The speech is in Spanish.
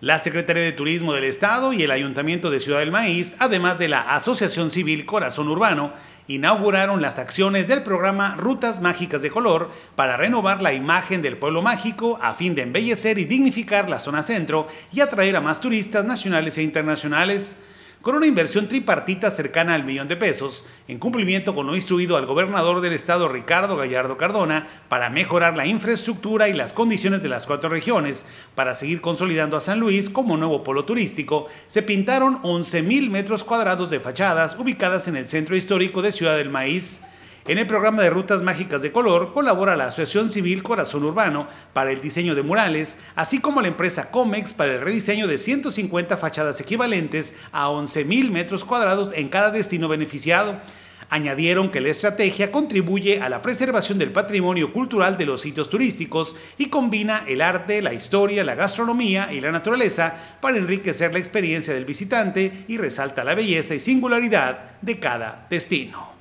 la Secretaría de Turismo del Estado y el Ayuntamiento de Ciudad del Maíz, además de la Asociación Civil Corazón Urbano, inauguraron las acciones del programa Rutas Mágicas de Color para renovar la imagen del pueblo mágico a fin de embellecer y dignificar la zona centro y atraer a más turistas nacionales e internacionales con una inversión tripartita cercana al millón de pesos, en cumplimiento con lo instruido al gobernador del estado Ricardo Gallardo Cardona, para mejorar la infraestructura y las condiciones de las cuatro regiones, para seguir consolidando a San Luis como nuevo polo turístico, se pintaron 11.000 metros cuadrados de fachadas ubicadas en el centro histórico de Ciudad del Maíz, en el programa de Rutas Mágicas de Color colabora la Asociación Civil Corazón Urbano para el diseño de murales, así como la empresa Comex para el rediseño de 150 fachadas equivalentes a 11.000 metros cuadrados en cada destino beneficiado. Añadieron que la estrategia contribuye a la preservación del patrimonio cultural de los sitios turísticos y combina el arte, la historia, la gastronomía y la naturaleza para enriquecer la experiencia del visitante y resalta la belleza y singularidad de cada destino.